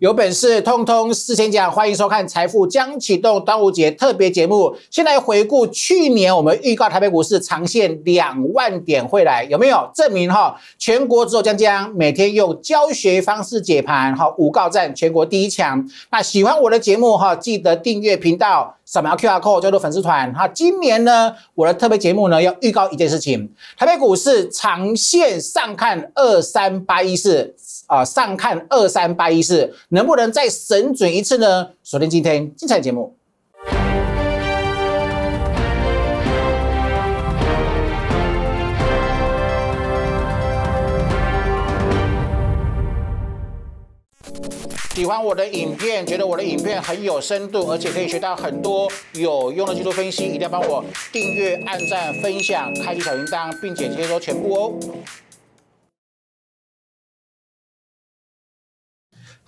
有本事通通四千讲，欢迎收看财富将启动》端午节特别节目。先来回顾去年我们预告台北股市长线两万点会来，有没有证明哈？全国只有江江每天用教学方式解盘哈，五告占全国第一强。那喜欢我的节目哈，记得订阅频道。扫描 Q R Code 加入粉丝团。哈，今年呢，我的特别节目呢要预告一件事情：台北股市长线上看二三八一四啊，上看二三八一四，能不能再神准一次呢？锁定今天精彩节目。喜欢我的影片，觉得我的影片很有深度，而且可以学到很多有用的技术分析，一定要帮我订阅、按赞、分享、开启小铃铛，并且接收全部哦。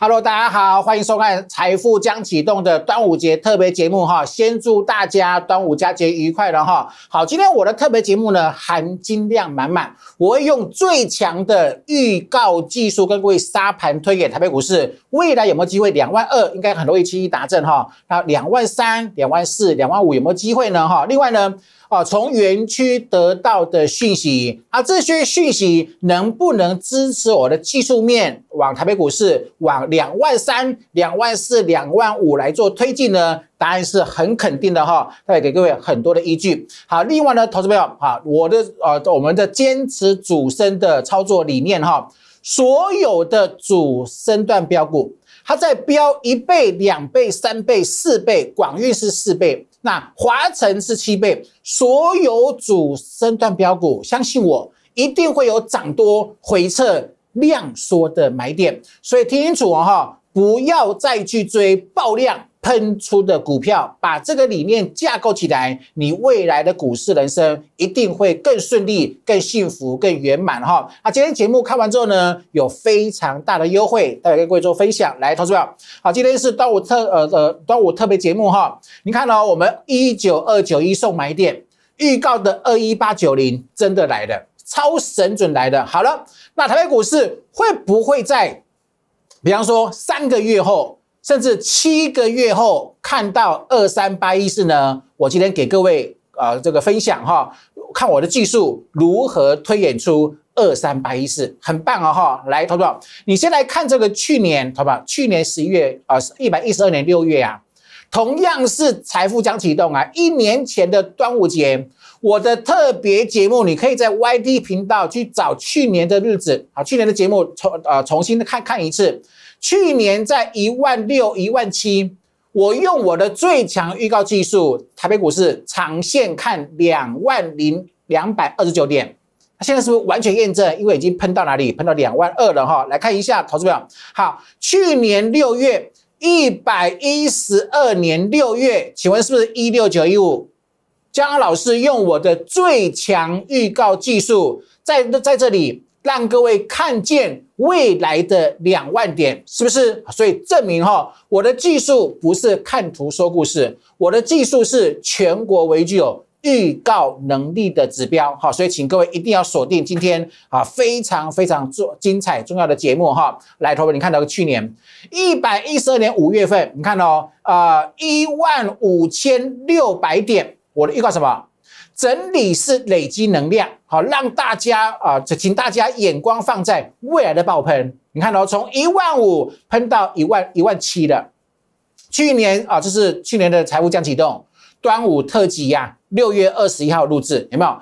Hello，大家好，欢迎收看财富将启动》的端午节特别节目哈。先祝大家端午佳节愉快了哈。好，今天我的特别节目呢，含金量满满，我会用最强的预告技术跟各位沙盘推演台北股市未来有没有机会两万二，应该很容易轻易达阵哈。那两万三、两万四、两万五有没有机会呢哈？另外呢？啊，从园区得到的讯息，啊，这些讯息能不能支持我的技术面往台北股市往两万三、两万四、两万五来做推进呢？答案是很肯定的哈，带给各位很多的依据。好，另外呢，投资朋友，哈，我的呃，我们的坚持主升的操作理念哈，所有的主升段标股，它在标一倍、两倍、三倍、四倍，广誉是四倍。那华晨是七倍，所有主升段标股，相信我，一定会有涨多回撤量缩的买点，所以听清楚哦哈，不要再去追爆量。喷出的股票，把这个理念架构起来，你未来的股市人生一定会更顺利、更幸福、更圆满哈。那今天节目看完之后呢，有非常大的优惠，带给各位做分享。来，投资票，好，今天是端午特呃呃端午特别节目哈。你看哦，我们一九二九一送买点预告的二一八九零真的来了，超神准来的。好了，那台北股市会不会在，比方说三个月后？甚至七个月后看到二三八一四呢？我今天给各位啊这个分享哈，看我的技术如何推演出二三八一四，很棒啊哈！来，同学你先来看这个去年，同学们，去年十一月啊，一百一十二年六月啊，同样是财富将启动啊，一年前的端午节，我的特别节目，你可以在 Y D 频道去找去年的日子啊，去年的节目重啊重新看看一次。去年在一万六、一万七，我用我的最强预告技术，台北股市长线看两万零两百二十九点，现在是不是完全验证？因为已经喷到哪里？喷到两万二了哈。来看一下投资表。好，去年六月，一百一十二年六月，请问是不是一六九一五？江老师用我的最强预告技术，在在这里让各位看见。未来的两万点是不是？所以证明哈，我的技术不是看图说故事，我的技术是全国唯一具有预告能力的指标。好，所以请各位一定要锁定今天啊非常非常做精彩重要的节目哈。来，头位，你看到去年一百一十二年五月份，你看到啊一万五千六百点，我的预告什么？整理是累积能量，好让大家啊，请大家眼光放在未来的爆喷。你看哦、从一万五喷到一万一万七的，去年啊，这是去年的财富降启动端午特辑呀。六月二十一号录制有没有？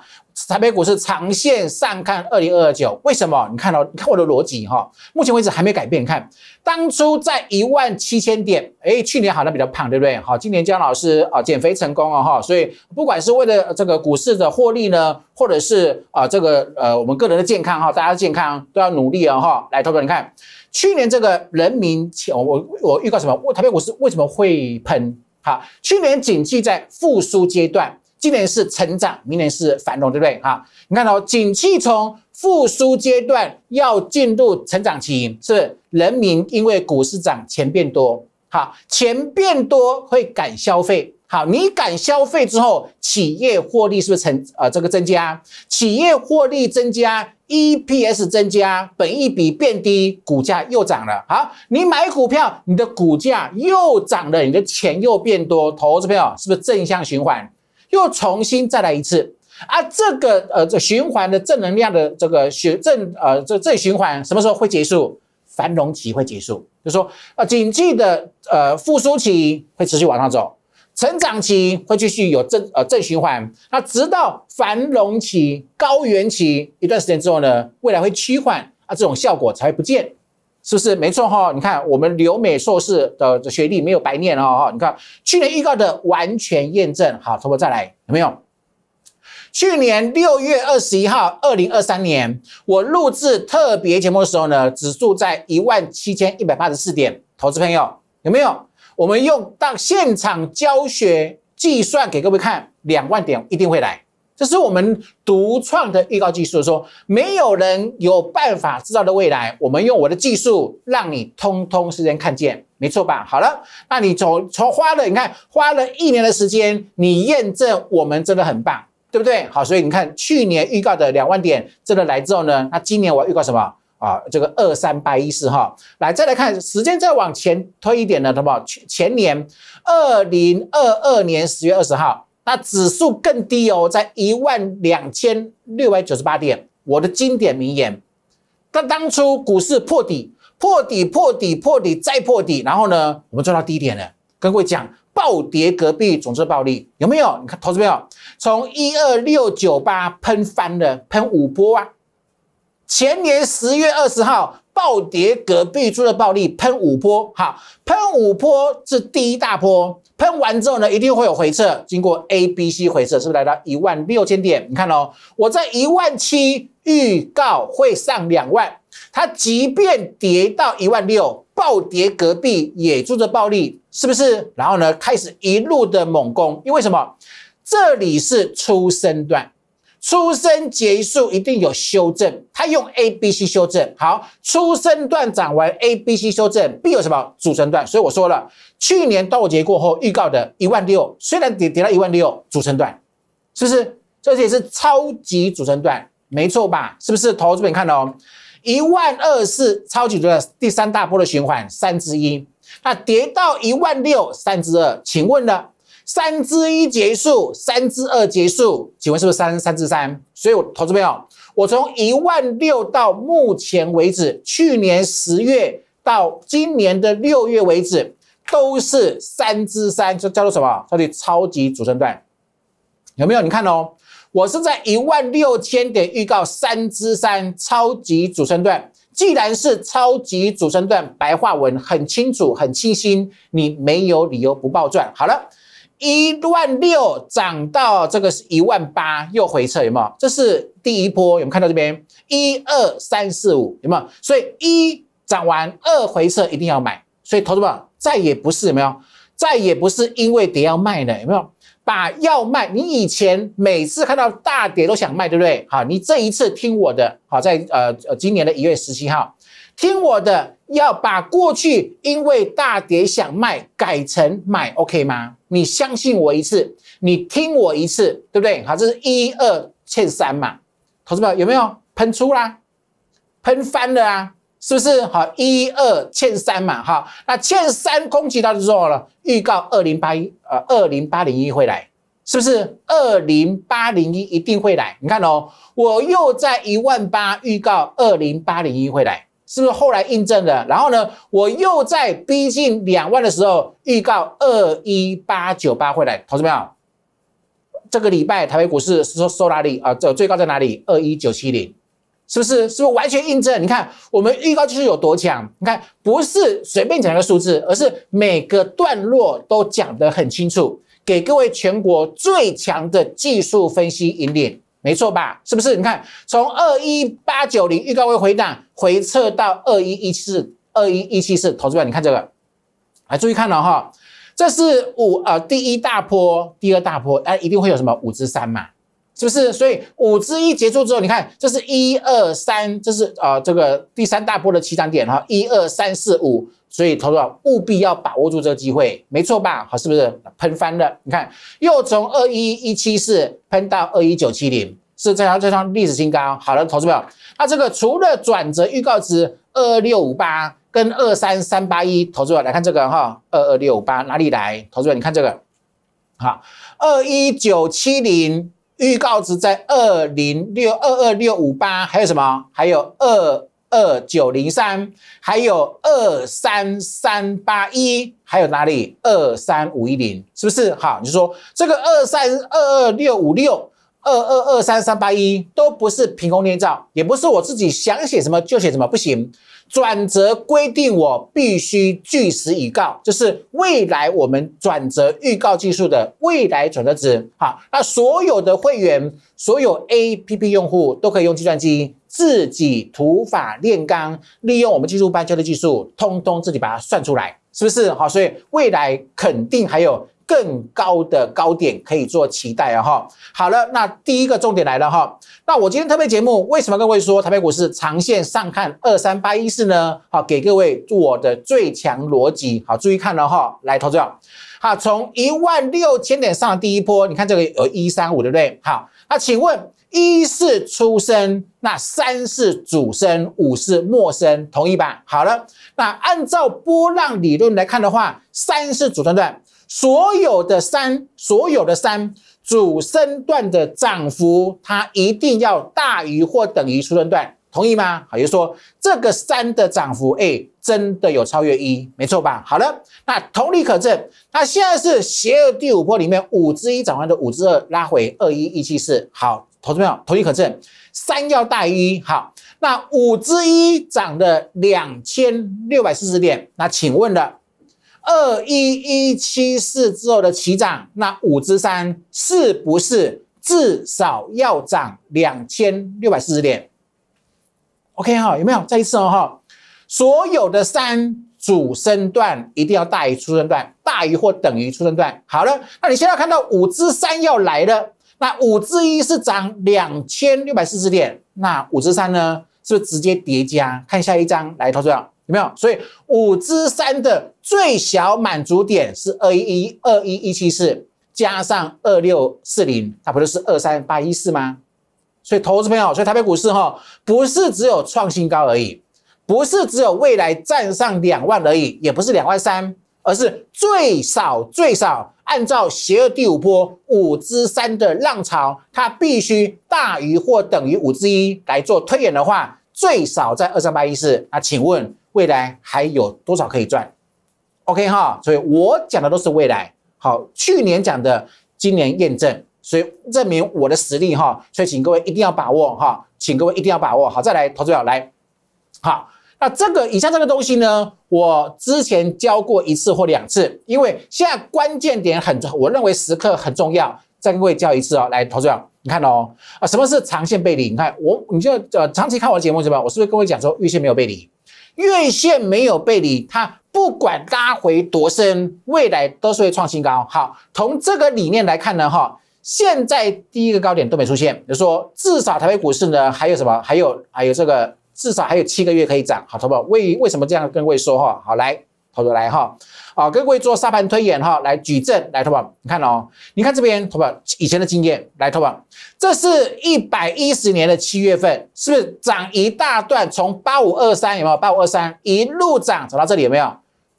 台北股市长线上看二零二二九，为什么？你看到？你看我的逻辑哈，目前为止还没改变。看，当初在一万七千点，哎，去年好像比较胖，对不对？好，今年姜老师啊减肥成功了哈，所以不管是为了这个股市的获利呢，或者是啊这个呃我们个人的健康哈，大家健康都要努力啊哈，来投票。你看，去年这个人民，我我我预告什么？我台北股市为什么会喷？好，去年景气在复苏阶段。今年是成长，明年是繁荣，对不对？哈，你看到景气从复苏阶段要进入成长期，是人民因为股市涨，钱变多，好，钱变多会敢消费，好，你敢消费之后，企业获利是不是成呃，这个增加，企业获利增加，EPS 增加，本益比变低，股价又涨了，好，你买股票，你的股价又涨了，你的钱又变多，投资票是不是正向循环？又重新再来一次，啊，这个呃这循环的正能量的这个循正呃这正循环什么时候会结束？繁荣期会结束，就说呃经济的呃复苏期会持续往上走，成长期会继续有正呃正循环，那直到繁荣期、高原期一段时间之后呢，未来会趋缓啊，这种效果才会不见。是不是没错哈？你看我们留美硕士的学历没有白念哦你看去年预告的完全验证，好，我们再来有没有？去年六月二十一号，二零二三年我录制特别节目的时候呢，指数在一万七千一百八十四点，投资朋友有没有？我们用到现场教学计算给各位看，两万点一定会来。这是我们独创的预告技术，说没有人有办法知道的未来，我们用我的技术让你通通时间看见，没错吧？好了，那你从从花了，你看花了一年的时间，你验证我们真的很棒，对不对？好，所以你看去年预告的两万点真的来之后呢，那今年我预告什么啊？这个二三八一四哈，来再来看时间再往前推一点呢，好不好？前年二零二二年十月二十号。那指数更低哦，在一万两千六百九十八点。我的经典名言：，但当初股市破底，破底，破底，破底，再破底，然后呢，我们做到低点了。跟各位讲，暴跌隔壁总是暴利，有没有？你看，投资没有？从一二六九八喷翻了，喷五波啊！前年十月二十号。暴跌，隔壁出的暴力喷五波，好，喷五波是第一大波，喷完之后呢，一定会有回撤，经过 A、B、C 回撤，是不是来到一万六千点？你看哦，我在一万七预告会上两万，它即便跌到一万六，暴跌隔壁也出着暴力，是不是？然后呢，开始一路的猛攻，因为什么？这里是出生段。出生结束一定有修正，它用 A B C 修正好，出生段涨完 A B C 修正必有什么主升段，所以我说了，去年端午节过后预告的一万六，虽然跌跌到一万六，主升段是不是？这也是超级主升段，没错吧？是不是？投资本看哦，一万二是超级的第三大波的循环三之一，那跌到一万六三之二，请问呢？三之一结束，三之二结束，请问是不是三三之三？所以我投资朋友，我从一万六到目前为止，去年十月到今年的六月为止，都是三之三，这叫做什么？叫做超级主升段，有没有？你看哦，我是在一万六千点预告三之三超级主升段，既然是超级主升段，白话文很清楚、很清晰，你没有理由不爆赚。好了。一万六涨到这个是一万八，又回撤有没有？这是第一波，有没有看到这边？一二三四五有没有？所以一涨完二回撤一定要买，所以投资者再也不是有没有？再也不是因为跌要卖的有没有？把要卖，你以前每次看到大跌都想卖，对不对？好，你这一次听我的，好，在呃呃今年的一月十七号，听我的要把过去因为大跌想卖改成买，OK 吗？你相信我一次，你听我一次，对不对？好，这是一二欠三嘛，投资们，有没有喷出啦？喷翻了啊，是不是？好，一二欠三嘛，哈，那欠三攻击到底做了？预告二零八一呃，二零八零一会来，是不是？二零八零一一定会来，你看哦，我又在一万八预告二零八零一会来。是不是后来印证了？然后呢，我又在逼近两万的时候预告二一八九八回来，同志们好，这个礼拜台北股市收收哪里啊？这最高在哪里？二一九七零，是不是？是不是完全印证？你看我们预告就是有多强？你看不是随便讲一个数字，而是每个段落都讲得很清楚，给各位全国最强的技术分析引领。没错吧？是不是？你看，从二一八九零预告位回档回撤到二一一七四，二一一七四，投资官，你看这个，来注意看了哈，这是五呃第一大波，第二大波，哎，一定会有什么五之三嘛，是不是？所以五之一结束之后，你看，这是一二三，这是呃这个第三大波的起涨点哈，一二三四五。所以，投资者务必要把握住这个机会，没错吧？好，是不是喷翻了？你看，又从二一一七四喷到二一九七零，是这条这条历史新高。好了，投资朋友，那这个除了转折预告值二六五八跟二三三八一，投资者来看这个哈，二二六五八哪里来？投资者，你看这个，好，二一九七零预告值在二零六二二六五八，还有什么？还有二。二九零三，还有二三三八一，还有哪里？二三五一零，是不是？好，你就说这个二三二二六五六二二二三三八一，都不是凭空捏造，也不是我自己想写什么就写什么，不行。转折规定我必须据实以告，就是未来我们转折预告技术的未来转折值。好，那所有的会员，所有 APP 用户都可以用计算机。自己土法炼钢，利用我们技术班教的技术，通通自己把它算出来，是不是好，所以未来肯定还有更高的高点可以做期待啊哈。好了，那第一个重点来了哈。那我今天特别节目为什么各位说台北股市长线上看二三八一四呢？好，给各位我的最强逻辑，好，注意看了哈，来投者，好，从一万六千点上第一波，你看这个有一三五，对不对？好，那请问。一是出生，那三是主生，五是末生，同意吧？好了，那按照波浪理论来看的话，三是主生段，所有的三，所有的三主升段的涨幅，它一定要大于或等于出生段，同意吗？好，也就说这个三的涨幅，哎，真的有超越一，没错吧？好了，那同理可证，那现在是邪恶第五波里面五之一涨完的五之二拉回二一一七四，好。投资票，投意可证，三要大于一，好，那五之一涨了两千六百四十点，那请问了，二一一七四之后的起涨，那五之三是不是至少要涨两千六百四十点？OK 哈，有没有再一次哦哈？所有的三主升段一定要大于初升段，大于或等于初升段。好了，那你现在看到五之三要来了。那五至一是涨两千六百四十点，那五至三呢？是不是直接叠加？看下一张来，投资者有没有？所以五至三的最小满足点是二一一二一一七四加上二六四零，它不就是二三八一四吗？所以投资朋友，所以台北股市哈，不是只有创新高而已，不是只有未来站上两万而已，也不是两万三，而是最少最少。按照邪恶第五波五之三的浪潮，它必须大于或等于五之一来做推演的话，最少在二三八一四。那请问未来还有多少可以赚？OK 哈，所以我讲的都是未来。好，去年讲的，今年验证，所以证明我的实力哈。所以请各位一定要把握哈，请各位一定要把握。好，再来，投资者来，好。那这个以上这个东西呢，我之前教过一次或两次，因为现在关键点很，我认为时刻很重要，再跟各位教一次哦。来，投资长，你看哦，啊，什么是长线背离？你看我，你就呃，长期看我的节目是吧？我是不是跟我讲说，月线没有背离，月线没有背离，它不管拉回多深，未来都是会创新高。好，从这个理念来看呢，哈，现在第一个高点都没出现，就说至少台北股市呢，还有什么？还有还有这个。至少还有七个月可以涨，好，投保为为什么这样跟各位说哈？好，来，投投来哈，好，跟位做沙盘推演哈，来举证，来，投保，你看哦，你看这边，投保以前的经验，来，投保，这是一百一十年的七月份，是不是涨一大段？从八五二三有没有？八五二三一路涨涨到这里有没有？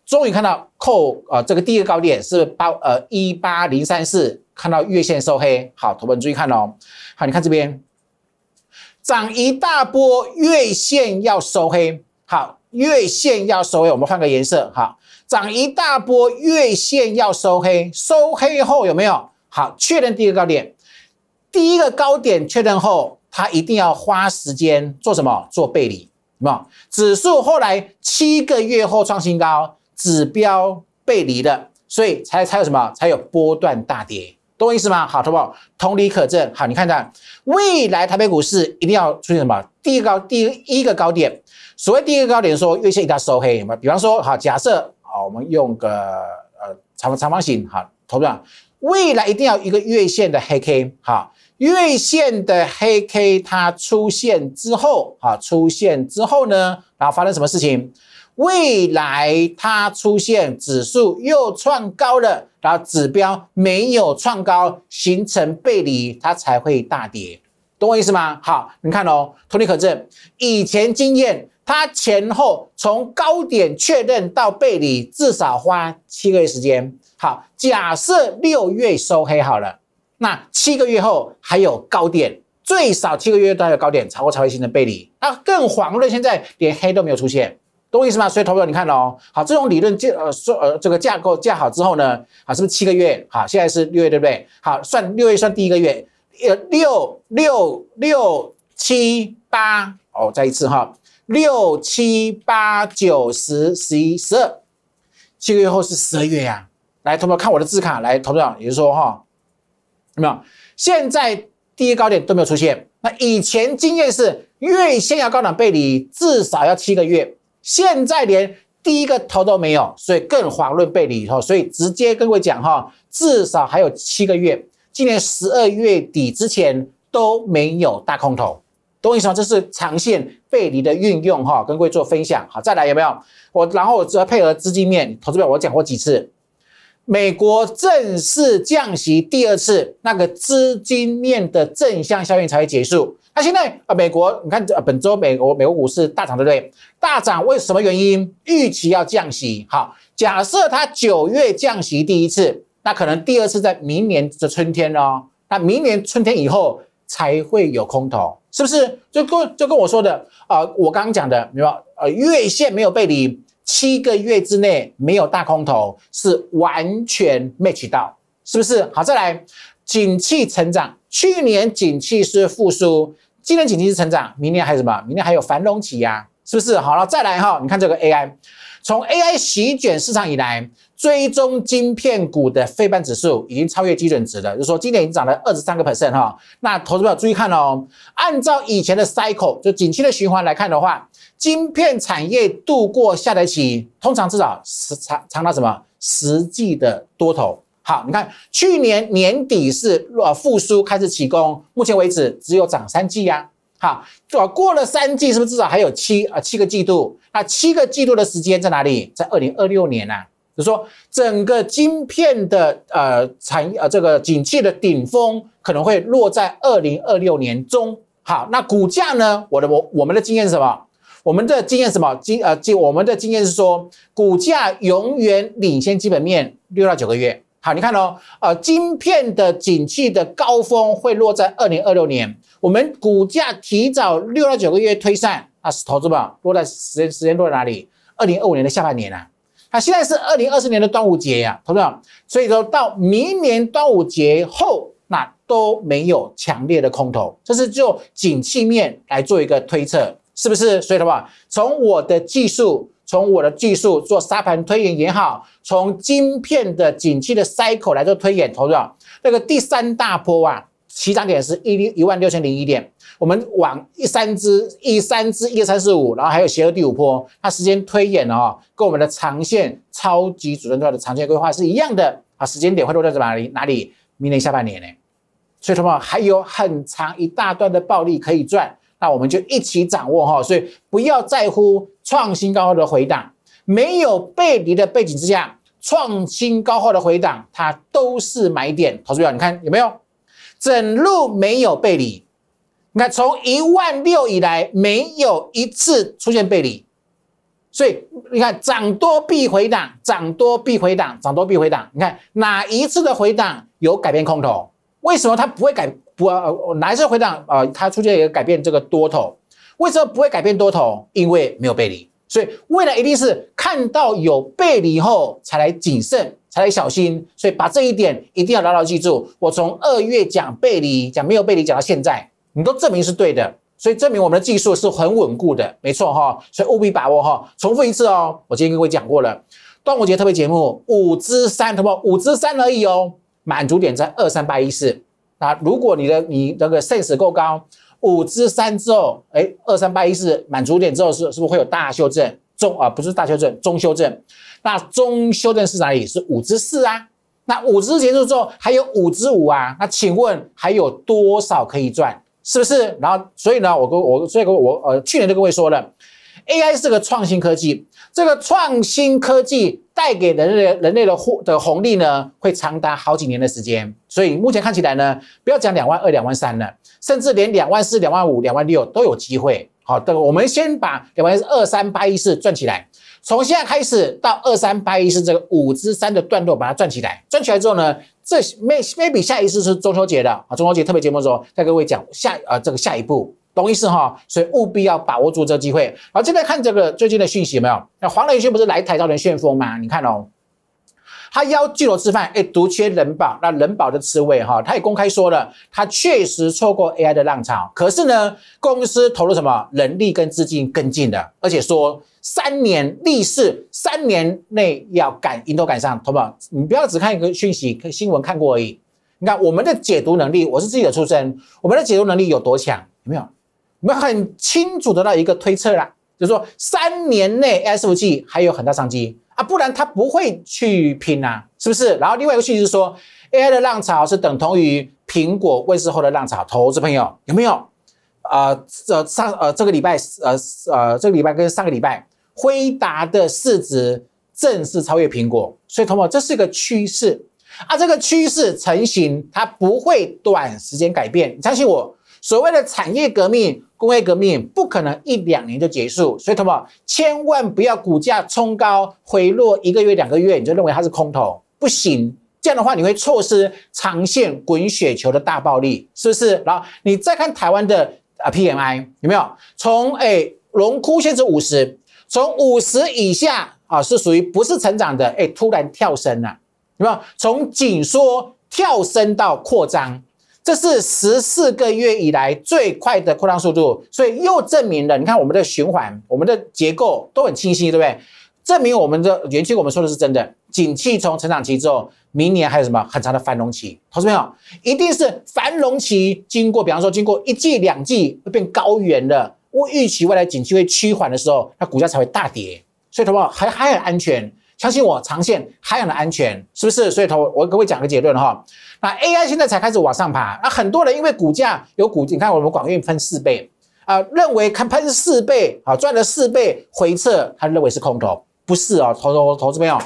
终于看到扣呃这个第一个高点是八呃一八零三四，看到月线收黑，好，投保你注意看哦，好，你看这边。涨一大波月线要收黑，好，月线要收黑，我们换个颜色，好，涨一大波月线要收黑，收黑后有没有好确认第一个高点？第一个高点确认后，它一定要花时间做什么？做背离，没有？指数后来七个月后创新高，指标背离的，所以才才有什么？才有波段大跌。懂我意思吗？好，同胞，同理可证。好，你看看未来台北股市一定要出现什么？第一个高，第一个高点，所谓第一个高点，说月线一定要收黑。比方说，好，假设啊，我们用个呃长长方形。好，投胞，未来一定要一个月线的黑 K。好，月线的黑 K 它出现之后，好，出现之后呢，然后发生什么事情？未来它出现指数又创高了，然后指标没有创高，形成背离，它才会大跌，懂我意思吗？好，你看哦，同理可证。以前经验，它前后从高点确认到背离，至少花七个月时间。好，假设六月收黑好了，那七个月后还有高点，最少七个月都有高点，超过才会形成背离。那更黄了，现在连黑都没有出现。懂我意思吗？所以，投票，你看哦。好，这种理论架，呃，说，呃，这个架构架好之后呢，好，是不是七个月？好，现在是六月，对不对？好，算六月算第一个月，呃，六六六七八，哦，再一次哈，六七八九十十一十二，七个月后是十二月呀。来，投票看我的字卡，来，投票也就是说哈，有没有？现在第一高点都没有出现，那以前经验是月线要高档背离，至少要七个月。现在连第一个头都没有，所以更遑论背离后。所以直接跟各位讲哈，至少还有七个月，今年十二月底之前都没有大空头，懂我意思吗？这是长线背离的运用哈，跟各位做分享。好，再来有没有？我然后我要配合资金面、投资表，我讲过几次，美国正式降息第二次，那个资金面的正向效应才会结束。那现在啊，美国，你看这本周美国美国股市大涨，对不对？大涨为什么原因？预期要降息。好，假设它九月降息第一次，那可能第二次在明年的春天哦。那明年春天以后才会有空头，是不是？就就跟我说的啊，我刚刚讲的，明白？呃，月线没有背离，七个月之内没有大空头，是完全 match 到，是不是？好，再来，景气成长。去年景气是复苏，今年景气是成长，明年还有什么？明年还有繁荣期呀，是不是？好了，再来哈，你看这个 AI，从 AI 席卷市场以来，追踪晶片股的费半指数已经超越基准值了，就是说今年已经涨了二十三个 percent 哈。那投资者注意看哦，按照以前的 cycle，就景气的循环来看的话，晶片产业度过下跌期，通常至少是长长达什么十季的多头。好，你看去年年底是呃复苏开始起功，目前为止只有涨三季呀。好，转过了三季，是不是至少还有七啊七个季度？那七个季度的时间在哪里？在二零二六年呐。就是说，整个晶片的呃产呃这个景气的顶峰可能会落在二零二六年中。好，那股价呢？我的我我们的经验是什么？我们的经验什么？经呃经我们的经验是说，股价永远领先基本面六到九个月。好，你看哦，呃，晶片的景气的高峰会落在二零二六年，我们股价提早六到九个月推算，啊，投资宝落在时间时间落在哪里？二零二五年的下半年啊，啊，现在是二零二四年的端午节呀，投资宝。所以说到明年端午节后，那都没有强烈的空头，这是就景气面来做一个推测，是不是？所以的话，从我的技术。从我的技术做沙盘推演也好，从晶片的景气的 l 口来做推演投资啊，那个第三大波啊，起涨点是一一万六千零一点，我们往一三支一三支一二三四五，然后还有邪恶第五波，它时间推演哦，跟我们的长线超级主升段的长线规划是一样的啊，时间点会落在哪里哪里？明年下半年呢，所以他们还有很长一大段的暴利可以赚。那我们就一起掌握哈，所以不要在乎创新高后的回档，没有背离的背景之下，创新高后的回档它都是买点。投资表你看有没有？整路没有背离，你看从一万六以来没有一次出现背离，所以你看涨多必回档，涨多必回档，涨多必回档。你看哪一次的回档有改变空头？为什么它不会改？不呃，蓝色回档啊，它出现一个改变这个多头，为什么不会改变多头？因为没有背离，所以未来一定是看到有背离后才来谨慎，才来小心。所以把这一点一定要牢牢记住。我从二月讲背离，讲没有背离，讲到现在，你都证明是对的。所以证明我们的技术是很稳固的，没错哈。所以务必把握哈，重复一次哦。我今天跟各位讲过了，端午节特别节目五之三，什么五之三而已哦，满足点在二三八一四。那如果你的你那个 sense 够高，五之三之后，哎，二三八一四满足点之后是是不是会有大修正中啊？不是大修正中修正，那中修正是哪里？是五之四啊？那五之结束之后还有五之五啊？那请问还有多少可以赚？是不是？然后所以呢，我跟我所以跟我呃去年这个位说了。AI 是个创新科技，这个创新科技带给人类人类的获的红利呢，会长达好几年的时间。所以目前看起来呢，不要讲两万二、两万三了，甚至连两万四、两万五、两万六都有机会。好，的，我们先把两万二、三八一四转起来，从现在开始到二三八一四这个五之三的段落把它转起来，转起来之后呢，这 may maybe 下一次是中秋节的啊，中秋节特别节目的时候再跟各位讲下啊这个下一步。懂意思哈，所以务必要把握住这机会。好，现在看这个最近的讯息有没有？那黄仁勋不是来台招人旋风吗？你看哦，他邀聚头吃饭，哎，独缺人保。那人保的赤位哈，他也公开说了，他确实错过 AI 的浪潮。可是呢，公司投入什么人力跟资金跟进的，而且说三年立誓，三年内要赶，都赶上，同不？你不要只看一个讯息，看新闻看过而已。你看我们的解读能力，我是自己的出身，我们的解读能力有多强？有没有？我们很清楚得到一个推测啦，就是说三年内 s f g 还有很大商机啊，不然它不会去拼呐，是不是？然后另外一个讯息是说 AI 的浪潮是等同于苹果问世后的浪潮，投资朋友有没有？啊，这上呃这个礼拜呃呃这个礼拜跟上个礼拜辉达的市值正式超越苹果，所以同我这是一个趋势啊，这个趋势成型，它不会短时间改变，你相信我，所谓的产业革命。工业革命不可能一两年就结束，所以什么？千万不要股价冲高回落一个月两个月，你就认为它是空头，不行。这样的话，你会错失长线滚雪球的大暴利，是不是？然后你再看台湾的啊 P M I 有没有？从诶荣枯限制五十，从五十以下啊是属于不是成长的，诶突然跳升了，有没有？从紧缩跳升到扩张。这是十四个月以来最快的扩张速度，所以又证明了，你看我们的循环，我们的结构都很清晰，对不对？证明我们的元气，我们说的是真的。景气从成长期之后，明年还有什么很长的繁荣期？同朋们，一定是繁荣期经过，比方说经过一季两季会变高原了。我预期未来景气会趋缓的时候，它股价才会大跌。所以同朋友还还很安全。相信我，长线还很的安全，是不是？所以投我我位讲个结论哈。那 AI 现在才开始往上爬，那很多人因为股价有股，你看我们广运分四倍啊，认为看喷四倍啊赚了四倍回撤，他认为是空头，不是哦。投投投资朋友，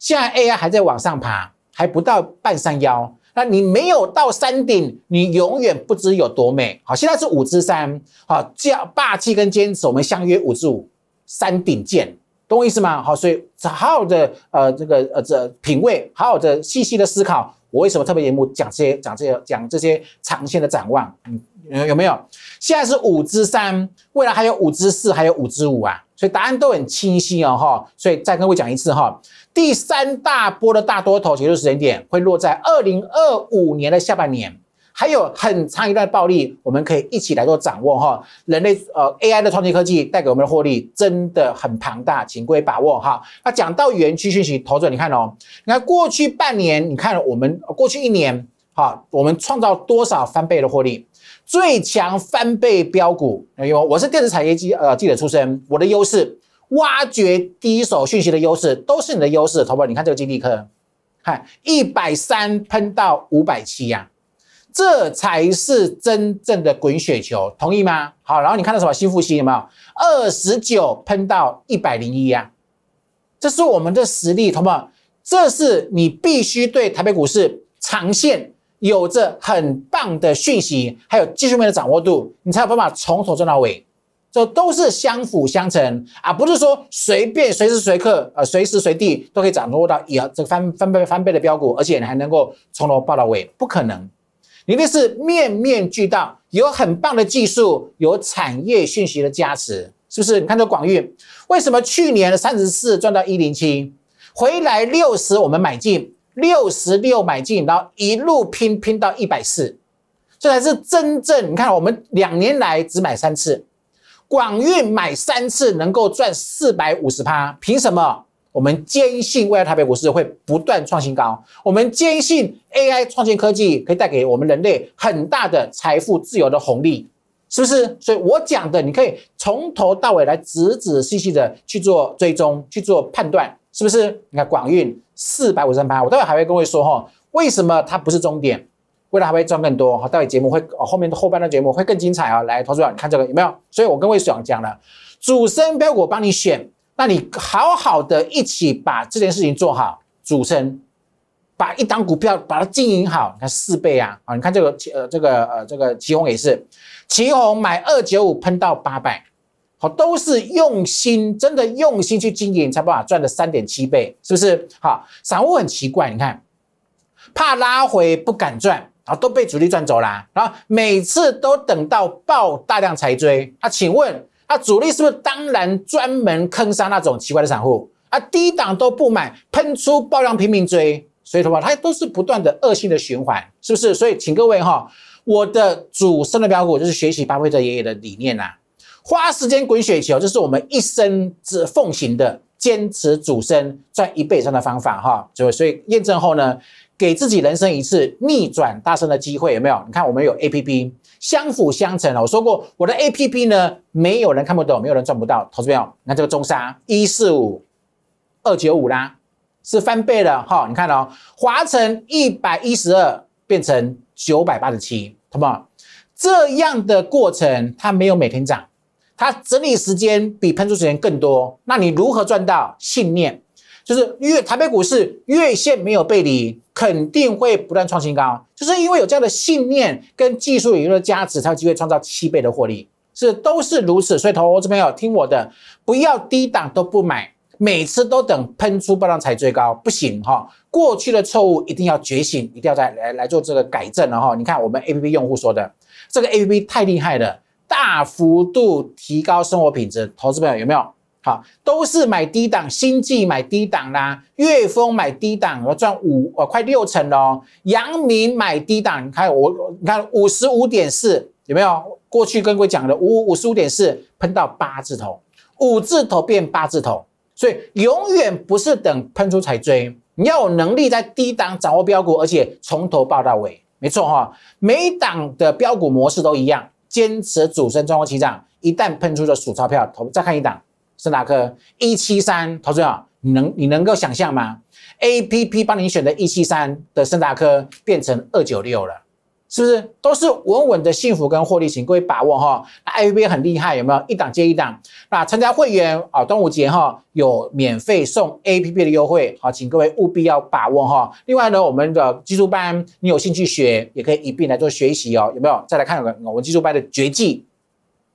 现在 AI 还在往上爬，还不到半山腰。那你没有到山顶，你永远不知有多美。好，现在是五之三，好叫霸气跟坚持，我们相约五之五，山顶见。懂我意思吗？好，所以好好的呃，这个呃，这品味，好好的细细的思考，我为什么特别节目讲这些，讲这些，讲这些长线的展望，嗯，有没有？现在是五之三，未来还有五之四，还有五之五啊，所以答案都很清晰哦，哈，所以再跟我讲一次哈，第三大波的大多头结束时间点会落在二零二五年的下半年。还有很长一段暴利，我们可以一起来做掌握哈。人类呃 AI 的创新科技带给我们的获利真的很庞大，请各位把握哈。那讲到园区讯息，投资你看哦，你看过去半年，你看我们过去一年，哈，我们创造多少翻倍的获利？最强翻倍标股，因为我是电子产业记呃记者出身，我的优势挖掘第一手讯息的优势都是你的优势。投资你看这个金立科，看一百三喷到五百七呀。这才是真正的滚雪球，同意吗？好，然后你看到什么新复星有没有？二十九喷到一百零一呀，这是我们的实力，不好？这是你必须对台北股市长线有着很棒的讯息，还有技术面的掌握度，你才有办法从头赚到尾，这都是相辅相成啊，不是说随便随时随刻呃随时随地都可以掌握到也要这翻翻倍翻倍的标股，而且你还能够从头抱到尾，不可能。一定是面面俱到，有很棒的技术，有产业讯息的加持，是不是？你看这广运，为什么去年三十四赚到一零七，回来六十我们买进，六十六买进，然后一路拼拼到一百四，这才是真正。你看我们两年来只买三次，广运买三次能够赚四百五十趴，凭什么？我们坚信未来台北股市会不断创新高。我们坚信 AI 创新科技可以带给我们人类很大的财富自由的红利，是不是？所以我讲的，你可以从头到尾来仔仔细细的去做追踪、去做判断，是不是？你看广运四百五十三盘，我待会还会跟各位说哈，为什么它不是终点？未来还会赚更多。哈，待会节目会哦，后面的后半段节目会更精彩啊！来，投资者，你看这个有没有？所以我跟各位想讲了，主升标我帮你选。那你好好的一起把这件事情做好，组成把一档股票把它经营好。你看四倍啊，啊，你看这个呃这个呃这个旗宏也是，旗宏买二九五喷到八百，好都是用心，真的用心去经营，才把它赚了三点七倍，是不是？好，散户很奇怪，你看怕拉回不敢赚啊，都被主力赚走啦。然后每次都等到爆大量才追啊，请问？那主力是不是当然专门坑杀那种奇怪的散户啊？低档都不买，喷出爆量拼命追，所以的话，它都是不断的恶性的循环，是不是？所以请各位哈，我的主升的标股就是学习巴菲特爷爷的理念呐，花时间滚雪球，这是我们一生只奉行的，坚持主升赚一倍以上的方法哈，就所以验证后呢，给自己人生一次逆转大升的机会，有没有？你看我们有 APP。相辅相成哦。我说过，我的 A P P 呢，没有人看不懂，没有人赚不到。投资票，你看这个中沙一四五二九五啦，是翻倍了哈。你看哦，华晨一百一十二变成九百八十七，懂吗？这样的过程它没有每天涨，它整理时间比喷出时间更多。那你如何赚到信念？就是月台北股市月线没有背离。肯定会不断创新高，就是因为有这样的信念跟技术理论的加持，才有机会创造七倍的获利，是都是如此。所以，投资朋友听我的，不要低档都不买，每次都等喷出爆量才追高，不行哈。过去的错误一定要觉醒，一定要再来来做这个改正了哈。你看我们 A P P 用户说的，这个 A P P 太厉害了，大幅度提高生活品质。投资朋友有没有？好，都是买低档，星际买低档啦，岳丰买低档，我赚五呃快六成喽。阳明买低档，你看我，你看五十五点四有没有？过去跟各位讲的五五十五点四喷到八字头，五字头变八字头，所以永远不是等喷出才追，你要有能力在低档掌握标股，而且从头抱到尾，没错哈。每档的标股模式都一样，坚持主升，中国起涨，一旦喷出就数钞票。投再看一档。森达科一七三，投资人，你能你能够想象吗？A P P 帮你选的一七三的森达科变成二九六了，是不是？都是稳稳的幸福跟获利，请各位把握哈。那 A P P 很厉害，有没有？一档接一档。那参加会员哦，端午节哈有免费送 A P P 的优惠，好，请各位务必要把握哈。另外呢，我们的技术班，你有兴趣学也可以一并来做学习哦，有没有？再来看我们技术班的绝技，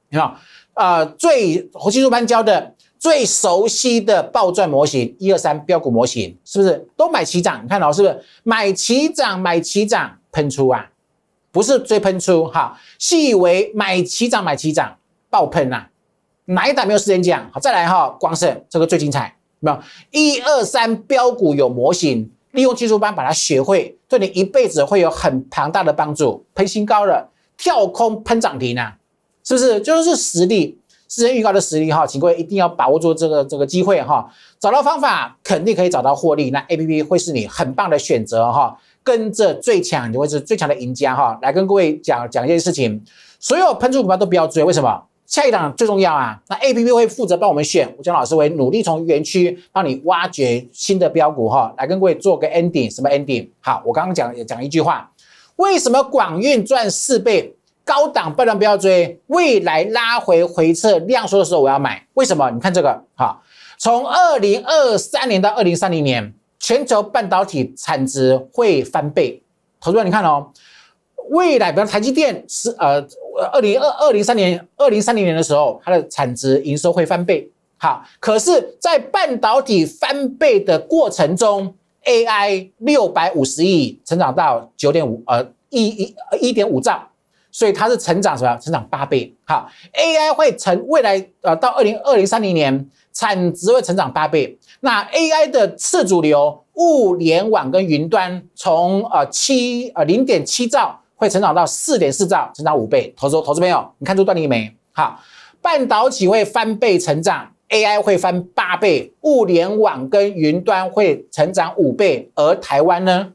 有没有？呃，最技术班教的。最熟悉的暴赚模型，一二三标股模型，是不是都买齐涨？你看到是不是买齐涨，买齐涨，喷出啊？不是追喷出哈，是为买齐涨，买齐涨，爆喷啊！哪一档没有时间讲？好，再来哈，光胜这个最精彩，没有一二三标股有模型，利用技术班把它学会，对你一辈子会有很庞大的帮助。喷新高了，跳空喷涨停啊！是不是就是实力？私人预告的实力哈，请各位一定要把握住这个这个机会哈，找到方法肯定可以找到获利。那 A P P 会是你很棒的选择哈，跟着最强你会是最强的赢家哈。来跟各位讲讲一件事情，所有喷出股票都不要追，为什么？下一档最重要啊。那 A P P 会负责帮我们选，江老师会努力从园区帮你挖掘新的标股哈。来跟各位做个 ending，什么 ending？好，我刚刚讲讲一句话，为什么广运赚四倍？高档半要追，未来拉回回撤量缩的时候，我要买。为什么？你看这个哈，从二零二三年到二零三零年，全球半导体产值会翻倍。投资者，你看哦，未来比如台积电是呃呃二零二二零三年二零三零年的时候，它的产值营收会翻倍。好，可是，在半导体翻倍的过程中，AI 六百五十亿成长到九点五呃一一一点五兆。所以它是成长什么？成长八倍。好，AI 会成未来，呃，到二零二零三零年产值会成长八倍。那 AI 的次主流物联网跟云端，从呃七呃零点七兆会成长到四点四兆，成长五倍。投资投资朋友，你看出断点没？好，半导体会翻倍成长，AI 会翻八倍，物联网跟云端会成长五倍，而台湾呢？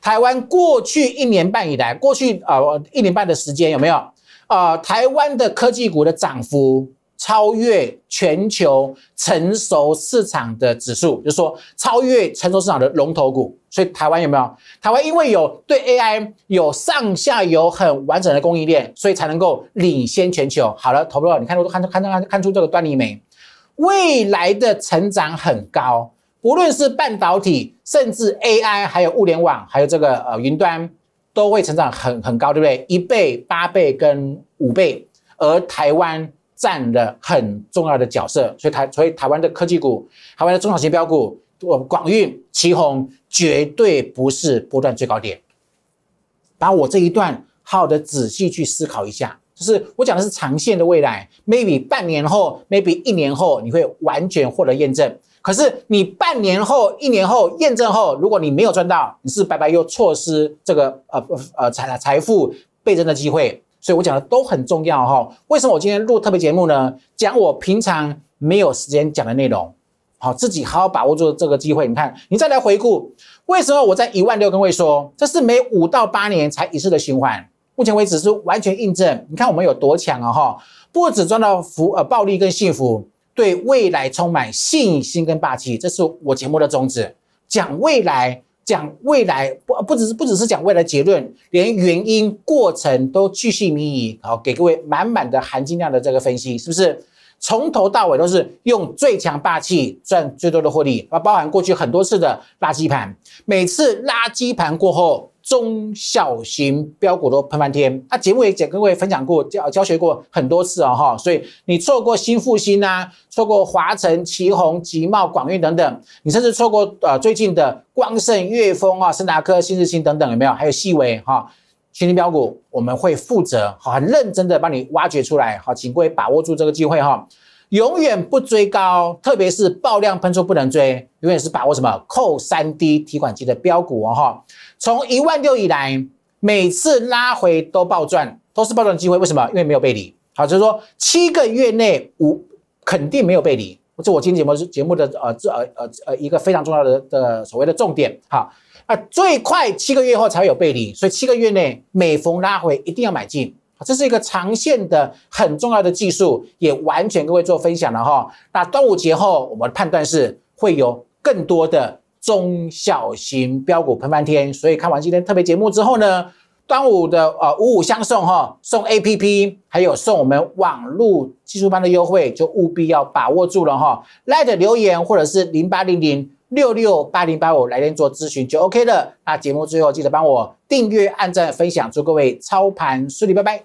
台湾过去一年半以来，过去呃一年半的时间有没有啊？台湾的科技股的涨幅超越全球成熟市场的指数，就说超越成熟市场的龙头股。所以台湾有没有？台湾因为有对 AI 有上下游很完整的供应链，所以才能够领先全球。好了，投资了，你看，出看出看出看出这个端倪没？未来的成长很高。无论是半导体，甚至 AI，还有物联网，还有这个呃云端，都会成长很很高，对不对？一倍、八倍跟五倍，而台湾占了很重要的角色，所以台所以台湾的科技股，台湾的中小型标股，我广运、旗宏绝对不是波段最高点。把我这一段好的仔细去思考一下，就是我讲的是长线的未来，maybe 半年后，maybe 一年后，你会完全获得验证。可是你半年后、一年后验证后，如果你没有赚到，你是白白又错失这个呃呃财财富倍增的机会。所以我讲的都很重要哈。为什么我今天录特别节目呢？讲我平常没有时间讲的内容。好，自己好好把握住这个机会。你看，你再来回顾，为什么我在一万六跟位说，这是每五到八年才一次的循环，目前为止是完全印证。你看我们有多强啊哈！不止赚到福呃暴利跟幸福。对未来充满信心跟霸气，这是我节目的宗旨。讲未来，讲未来，不不只是不只是讲未来结论，连原因、过程都去续靡疑，好给各位满满的含金量的这个分析，是不是？从头到尾都是用最强霸气赚最多的获利，包包含过去很多次的垃圾盘，每次垃圾盘过后。中小型标股都喷翻天，啊，节目也讲各位分享过，教教学过很多次啊，哈，所以你错过新复兴啊，错过华晨、旗宏、集茂、广运等等，你甚至错过呃最近的光盛、粤丰啊、森达科、新日新等等，有没有？还有细微哈，新力标股我们会负责，很认真的帮你挖掘出来，好，请各位把握住这个机会哈，永远不追高，特别是爆量喷出不能追，永远是把握什么，扣三低、提款机的标股啊，哈。从一万六以来，每次拉回都暴赚，都是暴赚机会。为什么？因为没有背离。好，就是说七个月内无肯定没有背离，这我今天节目节目的呃呃呃呃一个非常重要的的所谓的重点。好，那最快七个月后才会有背离，所以七个月内每逢拉回一定要买进。这是一个长线的很重要的技术，也完全各位做分享了哈。那端午节后我们判断是会有更多的。中小型标股喷翻天，所以看完今天特别节目之后呢，端午的呃五五相送哈，送 A P P，还有送我们网络技术班的优惠，就务必要把握住了哈。来的留言或者是零八零零六六八零八五来电做咨询就 O K 了。那节目最后记得帮我订阅、按赞、分享，祝各位操盘顺利，拜拜。